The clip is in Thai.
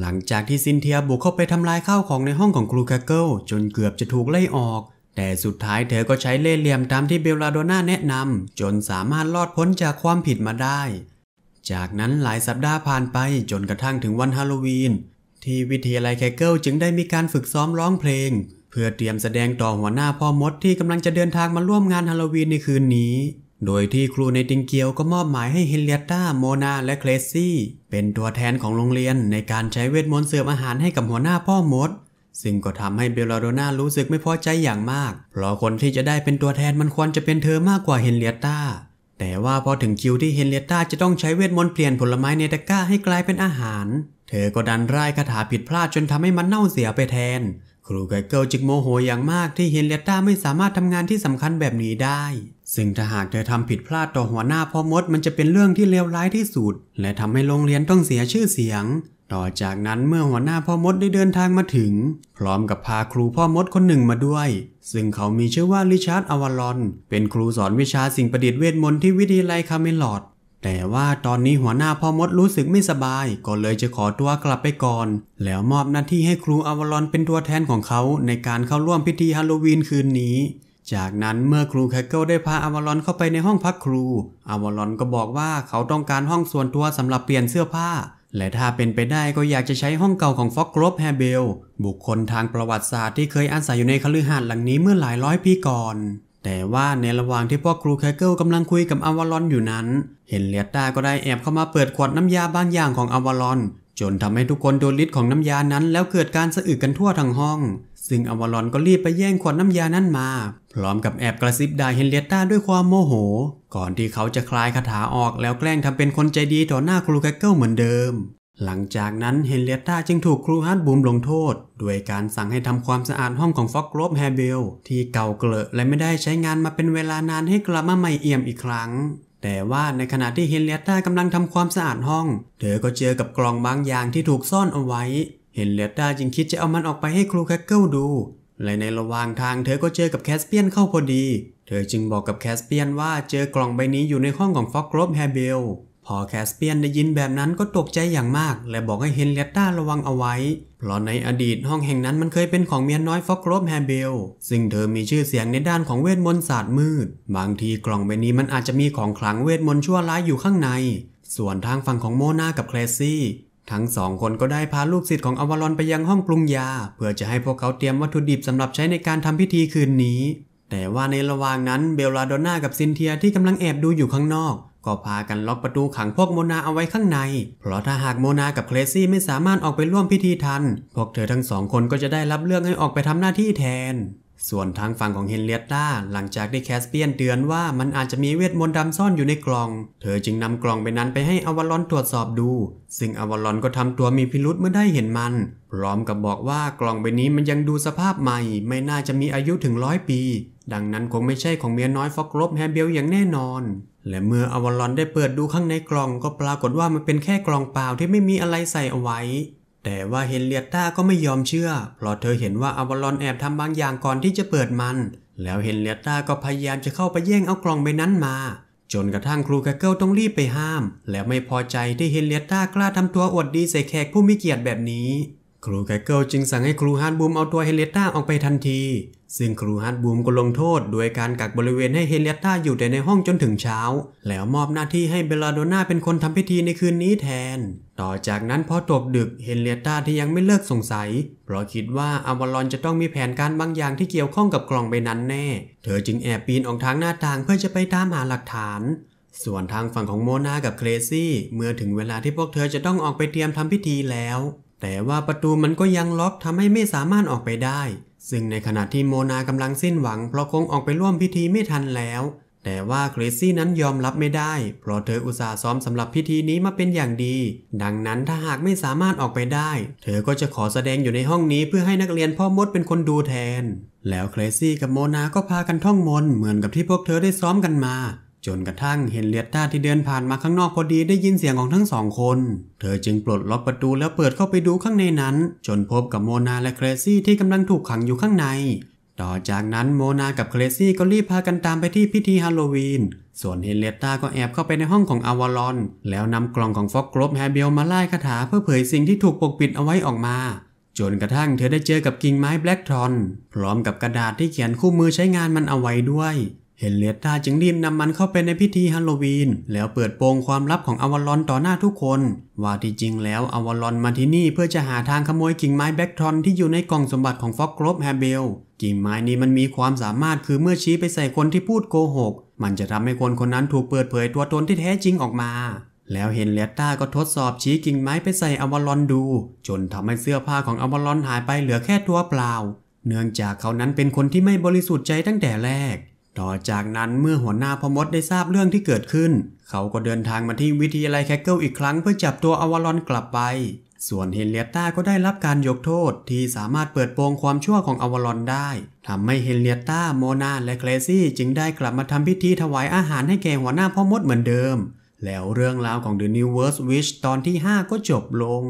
หลังจากที่ซินเทียบุกเข้าไปทำลายข้าวของในห้องของครูคาเกิลจนเกือบจะถูกไล่ออก แต่สุดท้ายเธอก็ใช้เล่ห์เหลี่ยมตามที่เบลลาโดน่าแนะนำจนสามารถรอดพ้นจากความผิดมาได้ จากนั้นหลายสัปดาห์ผ่านไปจนกระทั่งถึงวันฮาโลวีนที่วิทยาลัยแคเกิลจึงได้มีการฝึกซ้อมร้องเพลงเพื่อเตรียมแสดงต่อหัวหน้าพ่อมดที่กำลังจะเดินทางมาร่วมงานฮาโลวีนในคืนนี้โดยที่ครูในติงเกียวก็มอบหมายให้เฮนเลียต้าโมนาและเคลซี่เป็นตัวแทนของโรงเรียนในการใช้เวทมนต์เสิร์ฟอาหารให้กับหัวหน้าพ่อมดซึ่งก็ทำให้เบลาโดนารู้สึกไม่พอใจอย่างมาก เพราะคนที่จะได้เป็นตัวแทนมันควรจะเป็นเธอมากกว่าเฮนเลียต้าแต่ว่าพอถึงคิวที่เฮนเลียต้าจะต้องใช้เวทมนต์เปลี่ยนผลไม้ในตะกร้าให้กลายเป็นอาหาร เธอก็ดันร่ายคาถาผิดพลาดจนทำให้มันเน่าเสียไปแทน ครูไกเกิลจึงโมโหอย่างมากที่เฮนเลียต้าไม่สามารถทำงานที่สำคัญแบบนี้ได้ซึ่งถ้าหากเธอทำผิดพลาดต่อหัวหน้าพ่อมดมันจะเป็นเรื่องที่เลวร้ายที่สุดและทำให้โรงเรียนต้องเสียชื่อเสียง ต่อจากนั้นเมื่อหัวหน้าพ่อมดได้เดินทางมาถึงพร้อมกับพาครูพ่อมดคนหนึ่งมาด้วย ซึ่งเขามีชื่อว่าริชาร์ดอวารอนเป็นครูสอนวิชาสิ่งประดิษฐ์เวทมนต์ที่วิทยาลัยคาเมลอด แต่ว่าตอนนี้หัวหน้าพ่อมดรู้สึกไม่สบายก็เลยจะขอตัวกลับไปก่อนแล้วมอบหน้าที่ให้ครูอวารอนเป็นตัวแทนของเขาในการเข้าร่วมพิธีฮาโลวีนคืนนี้จากนั้นเมื่อครูแคคเกิลได้พาอาวอรอนเข้าไปในห้องพักครู อาวอรอนก็บอกว่าเขาต้องการห้องส่วนตัวสำหรับเปลี่ยนเสื้อผ้า และถ้าเป็นไปได้ก็อยากจะใช้ห้องเก่าของฟ็อกกรบแฮเบลบุคคลทางประวัติศาสตร์ที่เคยอาศัยอยู่ในคฤหาสน์หลังนี้เมื่อหลายร้อยปีก่อน แต่ว่าในระหว่างที่พ่อครูแคคเกิลกำลังคุยกับอาวอรอนอยู่นั้น เฮนเลียต้าก็ได้แอบเข้ามาเปิดขวดน้ำยาบางอย่างของอาวอรอน จนทำให้ทุกคนโดนฤทธิ์ของน้ำยานั้น แล้วเกิดการสะอึกกันทั่วทั้งห้องซึ่งอวารอนก็รีบไปแย่งขวดน้ำยานั้นมา พร้อมกับแอบกระซิบด่าเฮนเลียต้าด้วยความโมโห ก่อนที่เขาจะคลายคาถาออกแล้วแกล้งทำเป็นคนใจดีต่อหน้าครูแกเกิลเหมือนเดิม หลังจากนั้นเฮนเลียต้าจึงถูกครูฮาร์ดบูมลงโทษ ด้วยการสั่งให้ทำความสะอาดห้องของฟ็อกโกรบแฮเบลที่เก่าเกลอะและไม่ได้ใช้งานมาเป็นเวลานานให้กลับมาใหม่เอี่ยมอีกครั้ง แต่ว่าในขณะที่เฮนเลียต้ากำลังทำความสะอาดห้องเธอก็เจอกับกล่องบางอย่างที่ถูกซ่อนเอาไว้เห็นเหลือตาจึงคิดจะเอามันออกไปให้ครูแคคเกิลดูและในระหว่างทางเธอก็เจอกับแคสเปียนเข้าพอดี เธอจึงบอกกับแคสเปียนว่าเจอกล่องใบนี้อยู่ในห้องของฟ็อกโรบแฮเบล พอแคสเปียนได้ยินแบบนั้นก็ตกใจอย่างมาก และบอกให้เฮนเลต้าระวังเอาไว้ เพราะในอดีตห้องแห่งนั้นมันเคยเป็นของเมียน้อยฟ็อกโรบแฮเบล ซึ่งเธอมีชื่อเสียงในด้านของเวทมนต์ศาสตร์มืด บางทีกล่องใบนี้มันอาจจะมีของขลังเวทมนต์ชั่วร้ายอยู่ข้างใน ส่วนทางฝั่งของโมนากับแคลซี่ทั้งสองคนก็ได้พาลูกศิษย์ของอวารอนไปยังห้องปรุงยา เพื่อจะให้พวกเขาเตรียมวัตถุดิบสำหรับใช้ในการทำพิธีคืนนี้ แต่ว่าในระหว่างนั้นเบลลาโดน่ากับซินเทียที่กำลังแอบดูอยู่ข้างนอก ก็พากันล็อกประตูขังพวกโมนาเอาไว้ข้างใน เพราะถ้าหากโมนากับเคลซี่ไม่สามารถออกไปร่วมพิธีทันพวกเธอทั้งสองคนก็จะได้รับเรื่องให้ออกไปทำหน้าที่แทนส่วนทางฝั่งของเฮนเรียตตาหลังจากได้แคสเปียนเตือนว่ามันอาจจะมีเวทมนต์ดำซ่อนอยู่ในกล่อง เธอจึงนำกล่องใบนั้นไปให้อวอรอนตรวจสอบดู ซึ่งอวอรอนก็ทำตัวมีพิรุษเมื่อได้เห็นมัน พร้อมกับบอกว่ากล่องใบนี้มันยังดูสภาพใหม่ ไม่น่าจะมีอายุถึงร้อยปี ดังนั้นคงไม่ใช่ของเมียน้อยฟอกลบแฮเบลอย่างแน่นอน และเมื่ออวอรอนได้เปิดดูข้างในกล่อง ก็ปรากฏว่ามันเป็นแค่กล่องเปล่าที่ไม่มีอะไรใส่เอาไว้แต่ว่าเฮนเลียตตาก็ไม่ยอมเชื่อ เพราะเธอเห็นว่าอวอลอนแอบทำบางอย่างก่อนที่จะเปิดมัน แล้วเฮนเลียตตาก็พยายามจะเข้าไปแย่งเอากล่องใบนั้นมา จนกระทั่งครูกคเกิลต้องรีบไปห้าม แล้วไม่พอใจที่เฮนเลียตตากล้าทำตัวอวดดีใส่แขกผู้มีเกียรติแบบนี้ครูไคเกิลจึงสั่งให้ครูฮาร์ดบูมเอาตัวเฮเลต้าออกไปทันที ซึ่งครูฮาร์ดบูมก็ลงโทษโดยการกักบริเวณให้เฮเลต้าอยู่แต่ในห้องจนถึงเช้า แล้วมอบหน้าที่ให้เบลาโดน่าเป็นคนทำพิธีในคืนนี้แทน ต่อจากนั้นพอตกดึก เฮเลต้าที่ยังไม่เลิกสงสัย เพราะคิดว่าอาวารอนจะต้องมีแผนการบางอย่างที่เกี่ยวข้องกับกล่องใบนั้นแน่ เธอจึงแอบปีนออกทางหน้าต่างเพื่อจะไปตามหาหลักฐาน ส่วนทางฝั่งของโมนากับเครซี่ เมื่อถึงเวลาที่พวกเธอจะต้องออกไปเตรียมทำพิธีแล้วแต่ว่าประตูมันก็ยังล็อกทำให้ไม่สามารถออกไปได้ ซึ่งในขณะที่โมนากำลังสิ้นหวังเพราะคงออกไปร่วมพิธีไม่ทันแล้ว แต่ว่าเกรซี่นั้นยอมรับไม่ได้เพราะเธออุตส่าห์ซ้อมสำหรับพิธีนี้มาเป็นอย่างดี ดังนั้นถ้าหากไม่สามารถออกไปได้ เธอก็จะขอแสดงอยู่ในห้องนี้เพื่อให้นักเรียนพ่อมดเป็นคนดูแทน แล้วเกรซี่กับโมนาก็พากันท่องมนเหมือนกับที่พวกเธอได้ซ้อมกันมาจนกระทั่งเห็นเลียต้าที่เดินผ่านมาข้างนอกพอดีได้ยินเสียงของทั้งสองคน เธอจึงปลดล็อกประตูแล้วเปิดเข้าไปดูข้างในนั้น จนพบกับโมนาและเครซี่ที่กำลังถูกขังอยู่ข้างใน ต่อจากนั้นโมนากับเครซี่ก็รีบพากันตามไปที่พิธีฮาโลวีน ส่วนเฮเลต้าก็แอบเข้าไปในห้องของอาวาลอนแล้วนำกล่องของฟอกกรบแฮเบลมาไล่คาถาเพื่อเผยสิ่งที่ถูกปกปิดเอาไว้ออกมา จนกระทั่งเธอได้เจอกับกิ่งไม้แบล็กทรอนพร้อมกับกระดาษที่เขียนคู่มือใช้งานมันเอาไว้ด้วยเฮนเลียตตาจึงรีบนำมันเข้าไปในพิธีฮัลโลวีน แล้วเปิดโปงความลับของอวอลอนต่อหน้าทุกคน ว่าที่จริงแล้วอวอลอนมาที่นี่เพื่อจะหาทางขโมยกิ่งไม้แบคทอนที่อยู่ในกล่องสมบัติของฟอกกรบแฮเบล กิ่งไม้นี้มันมีความสามารถคือเมื่อชี้ไปใส่คนที่พูดโกหก มันจะทำให้คนคนนั้นถูกเปิดเผยตัวตนที่แท้จริงออกมา แล้วเฮนเลียตตาก็ทดสอบ ชี้กิ่งไม้ไปใส่อวอลอนดู จนทำให้เสื้อผ้าของอวอลอนหายไปเหลือแค่ตัวเปล่า เนื่องจากเขานั้นเป็นคนที่ไม่บริสุทธิ์ใจตั้งแต่แรกต่อจากนั้นเมื่อหัวหน้าพมดได้ทราบเรื่องที่เกิดขึ้น เขาก็เดินทางมาที่วิทยาลัยแคคเกิลอีกครั้งเพื่อจับตัวอวารอนกลับไป ส่วนเฮนเลียต้าก็ได้รับการยกโทษ ที่สามารถเปิดโปงความชั่วของอวารอนได้ทำให้เฮนเลียต้าโมนา และเคลซี่ จึงได้กลับมาทำพิธีถวายอาหารให้แก่หัวหน้าพ่อมดเหมือนเดิม แล้วเรื่องราวของ The New World Witch ตอนที่ 5 ก็จบลง